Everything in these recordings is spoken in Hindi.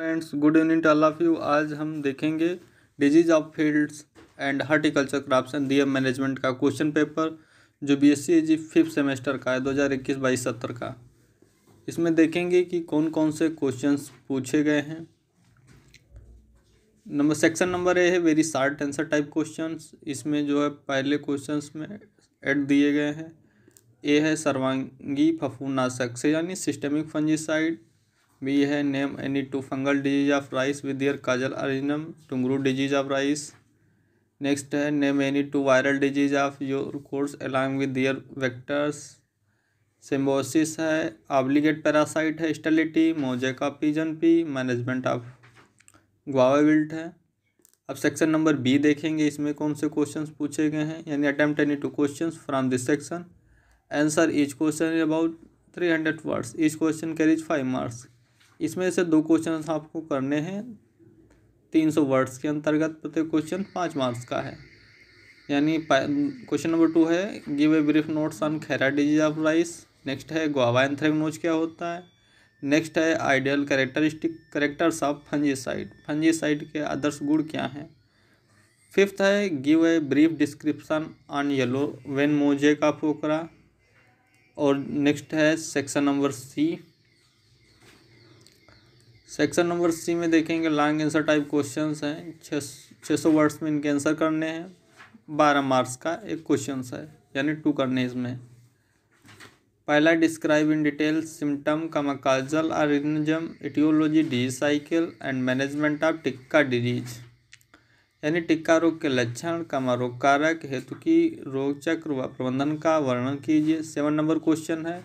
friends good evening to of you आज हम देखेंगे disease of fields and horticulture crops and DM management का क्वेश्चन पेपर जो B S C fifth semester का है दो हज़ार इक्कीस बाईस सत्तर का इसमें देखेंगे कि कौन कौन से क्वेश्चन पूछे गए हैं नंबर सेक्शन नंबर ए है very short answer type question इसमें जो है पहले क्वेश्चन में एड दिए गए हैं ए है सर्वांगी फफूनाशक से यानी सिस्टमिक फंजीसाइड बी है name any two fungal disease of rice with their causal organism tungro disease of rice next है name any two viral disease of your course along with their vectors symbiosis है ऑब्लिगेट पैरासाइट है sterility mosaic pigeon pea management of guava wilt है अब सेक्शन नंबर बी देखेंगे इसमें कौन से क्वेश्चन पूछे गए हैं यानी attempt any two question from this section answer each question about three hundred words each question carries five marks इसमें से दो क्वेश्चन आपको करने हैं तीन सौ वर्ड्स के अंतर्गत प्रत्येक क्वेश्चन पाँच मार्क्स का है यानी क्वेश्चन नंबर टू है give a brief notes on Khaira disease of rice next है गोवा एंथ्रेगनोज क्या होता है नेक्स्ट है ideal characteristic characters of fungicide fungicide के आदर्श गुण क्या हैं फिफ्थ है give a brief description on yellow vein mosaic का फोकरा और नेक्स्ट है section number C section number C में देखेंगे लॉन्ग आंसर टाइप क्वेश्चन हैं छः छः सौ वर्ड्स में इनके आंसर करने हैं बारह मार्क्स का एक क्वेश्चन है यानी टू करने इसमें पहला describe in detail symptom causal organism etiology etiology disease cycle and management of tikka disease यानी टिक्का रोग के लक्षण कमा रोग कारक हेतु की रोग चक्र व प्रबंधन का वर्णन कीजिए सेवन नंबर क्वेश्चन है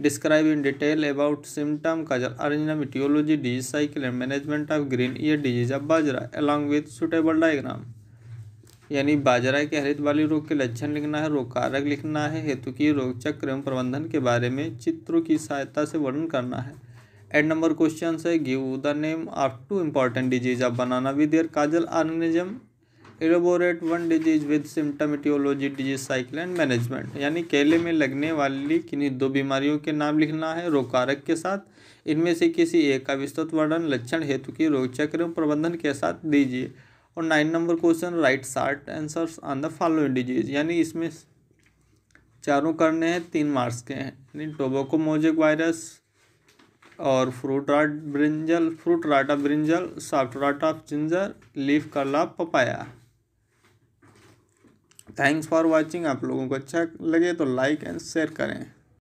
describe in detail about symptom causal organism etiology disease cycle and management of green ear disease of बाजरा अलॉन्ग विद सुटेबल डायग्राम यानी बाजरा के हरित वाली रोग के लक्षण लिखना है रोग कारक लिखना है हेतु की रोग चक्र एवं प्रबंधन के बारे में चित्रों की सहायता से वर्णन करना है एंड नंबर क्वेश्चन है give the name of two important disease of banana with their causal organism elaborate one disease with symptom etiology disease cycle and management यानी केले में लगने वाली किन्हीं दो बीमारियों के नाम लिखना है रोगकारक के साथ इनमें से किसी एक का विस्तृत वर्णन लक्षण हेतु की रोगचक्र प्रबंधन के साथ दीजिए और nine number question write short answer on the following disease यानी इसमें चारों करने हैं तीन मार्क्स के हैं यानी टोबोको मोजिक वायरस और fruit rot brinjal fruit rot brinjal soft rot ginger leaf curl papaya thanks for watching आप लोगों को अच्छा लगे तो लाइक एंड शेयर करें